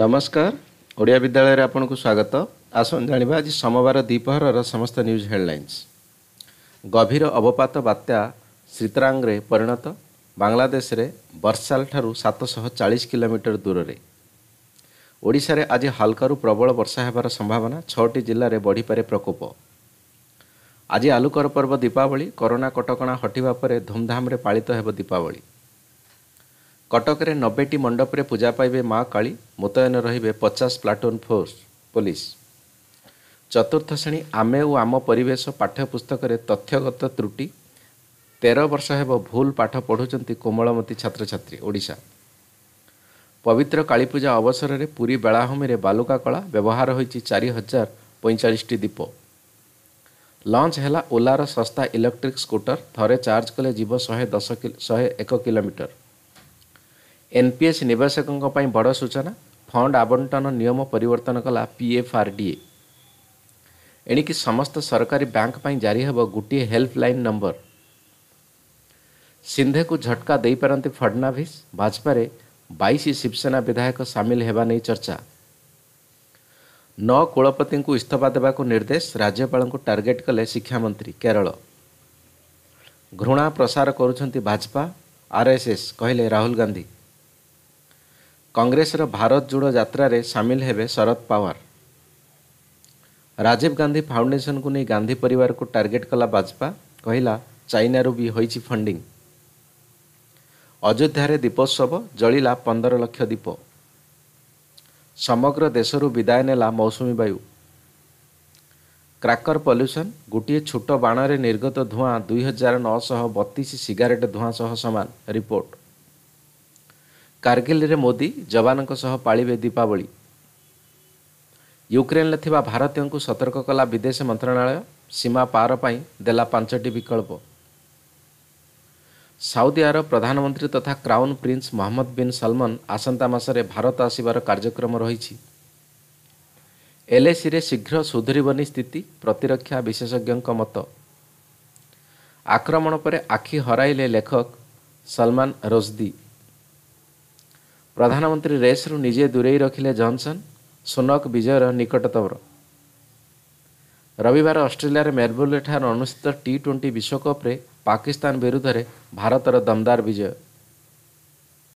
ନମସ୍କାର ଓଡ଼ିଆ ବିଦ୍ୟାଳୟରେ ଆପଣଙ୍କୁ ସ୍ୱାଗତ ଆସନ୍ତୁ ଜାଣିବା ଆଜି ସୋମବାର ଦ୍ୱିପହରର ସମସ୍ତ ନ୍ୟୁଜ୍ ହେଡ଼ଲାଇନ୍ସ ଗଭୀର ଅବପାତ ବାତ୍ୟା ଶ୍ରୀତରାଙ୍ଗରେ ପରିଣତ ବାଂଲାଦେଶରେ ବର୍ଷାଲଠାରୁ ସାତଶହ ଚାଳିଶ କିଲୋମିଟର ଦୂରରେ ଓଡ଼ିଶାରେ ଆଜି ହାଲକାରୁ ପ୍ରବଳ ବର୍ଷା ହେବାର ସମ୍ଭାବନା ଛଅଟି ଜିଲ୍ଲାରେ ବଢ଼ିପାରେ ପ୍ରକୋପ ଆଜି ଆଲୋକର ପର୍ବ ଦୀପାବଳି କରୋନା କଟକଣା ହଟିବା ପରେ ଧୁମ୍ଧାମ୍ରେ ପାଳିତ ହେବ ଦୀପାବଳି କଟକରେ ନବେଟି ମଣ୍ଡପରେ ପୂଜା ପାଇବେ ମା କାଳୀ ମୁତୟନ ରହିବେ ପଚାଶ ପ୍ଲାଟୁନ୍ ଫୋର୍ସ ପୋଲିସ ଚତୁର୍ଥ ଶ୍ରେଣୀ ଆମେ ଓ ଆମ ପରିବେଶ ପାଠ୍ୟପୁସ୍ତକରେ ତଥ୍ୟଗତ ତ୍ରୁଟି ତେର ବର୍ଷ ହେବ ଭୁଲ ପାଠ ପଢ଼ୁଛନ୍ତି କୋମଳମତୀ ଛାତ୍ରଛାତ୍ରୀ ଓଡ଼ିଶା ପବିତ୍ର କାଳୀପୂଜା ଅବସରରେ ପୁରୀ ବେଳାଭୂମିରେ ବାଲୁକା କଳା ବ୍ୟବହାର ହୋଇଛି ଚାରି ହଜାର ପଇଁଚାଳିଶଟି ଦୀପ ଲଞ୍ଚ ହେଲା ଓଲାର ଶସ୍ତା ଇଲେକ୍ଟ୍ରିକ୍ ସ୍କୁଟର ଥରେ ଚାର୍ଜ କଲେ ଯିବ ଶହେ ଦଶ ଶହେ ଏକ କିଲୋମିଟର ଏନ୍ପିଏସ୍ ନିବେଶକଙ୍କ ପାଇଁ ବଡ଼ ସୂଚନା ଫଣ୍ଡ ଆବଣ୍ଟନ ନିୟମ ପରିବର୍ତ୍ତନ କଲା ପିଏଫ୍ଆର୍ଡିଏ ଏଣିକି ସମସ୍ତ ସରକାରୀ ବ୍ୟାଙ୍କ ପାଇଁ ଜାରି ହେବ ଗୋଟିଏ ହେଲ୍ପଲାଇନ୍ ନମ୍ବର ସିନ୍ଧେକୁ ଝଟକା ଦେଇପାରନ୍ତି ଫଡ଼ନାଭିସ୍ ବାଜପେୟୀରେ ବାଇଶ ଶିବସେନା ବିଧାୟକ ସାମିଲ ହେବା ନେଇ ଚର୍ଚ୍ଚା ନ କୁଳପତିଙ୍କୁ ଇସ୍ତଫା ଦେବାକୁ ନିର୍ଦ୍ଦେଶ ରାଜ୍ୟପାଳଙ୍କୁ ଟାର୍ଗେଟ୍ କଲେ ଶିକ୍ଷାମନ୍ତ୍ରୀ କେରଳ ଘୃଣା ପ୍ରସାର କରୁଛନ୍ତି ଭାଜପା ଆର୍ଏସ୍ଏସ୍ କହିଲେ ରାହୁଲ ଗାନ୍ଧୀ କଂଗ୍ରେସର ଭାରତ ଯୋଡ଼ ଯାତ୍ରାରେ ସାମିଲ ହେବେ ଶରଦ ପାୱାର ରାଜୀବ ଗାନ୍ଧୀ ଫାଉଣ୍ଡେସନକୁ ନେଇ ଗାନ୍ଧୀ ପରିବାରକୁ ଟାର୍ଗେଟ୍ କଲା ବାଜପା କହିଲା ଚାଇନାରୁ ବି ହୋଇଛି ଫଣ୍ଡିଂ ଅଯୋଧ୍ୟାରେ ଦୀପୋତ୍ସବ ଜଳିଲା ପନ୍ଦର ଲକ୍ଷ ଦୀପ ସମଗ୍ର ଦେଶରୁ ବିଦାୟ ନେଲା ମୌସୁମୀ ବାୟୁ କ୍ରାକର ପଲ୍ୟୁସନ୍ ଗୋଟିଏ ଛୋଟ ବାଣରେ ନିର୍ଗତ ଧୂଆଁ ଦୁଇହଜାର ନଅଶହ ବତିଶ ସିଗାରେଟ୍ ଧୂଆଁ ସହ ସମାନ ରିପୋର୍ଟ କାରଗିଲରେ ମୋଦି ଯବାନଙ୍କ ସହ ପାଳିବେ ଦୀପାବଳି ୟୁକ୍ରେନରେ ଥିବା ଭାରତୀୟଙ୍କୁ ସତର୍କ କଲା ବିଦେଶ ମନ୍ତ୍ରଣାଳୟ ସୀମା ପାର ପାଇଁ ଦେଲା ପାଞ୍ଚଟି ବିକଳ୍ପ ସାଉଦି ଆରବ ପ୍ରଧାନମନ୍ତ୍ରୀ ତଥା crown prince Mohammed bin Salman ଆସନ୍ତା ମାସରେ ଭାରତ ଆସିବାର କାର୍ଯ୍ୟକ୍ରମ ରହିଛି ଏଲ୍ଏସିରେ ଶୀଘ୍ର ସୁଧୁରିବନି ସ୍ଥିତି ପ୍ରତିରକ୍ଷା ବିଶେଷଜ୍ଞଙ୍କ ମତ ଆକ୍ରମଣ ପରେ ଆଖି ହରାଇଲେ ଲେଖକ ସଲମାନ ରୋଜଦି ପ୍ରଧାନମନ୍ତ୍ରୀ ରେସ୍ରୁ ନିଜେ ଦୂରେଇ ରଖିଲେ ଜନ୍ସନ୍ ସୁନକ୍ ବିଜୟର ନିକଟତମର ରବିବାର ଅଷ୍ଟ୍ରେଲିଆର ମେଲବୋର୍ଣ୍ଣଠାରେ ଅନୁଷ୍ଠିତ ଟି ଟ୍ୱେଣ୍ଟି ବିଶ୍ୱକପ୍ରେ ପାକିସ୍ତାନ ବିରୁଦ୍ଧରେ ଭାରତର ଦମଦାର ବିଜୟ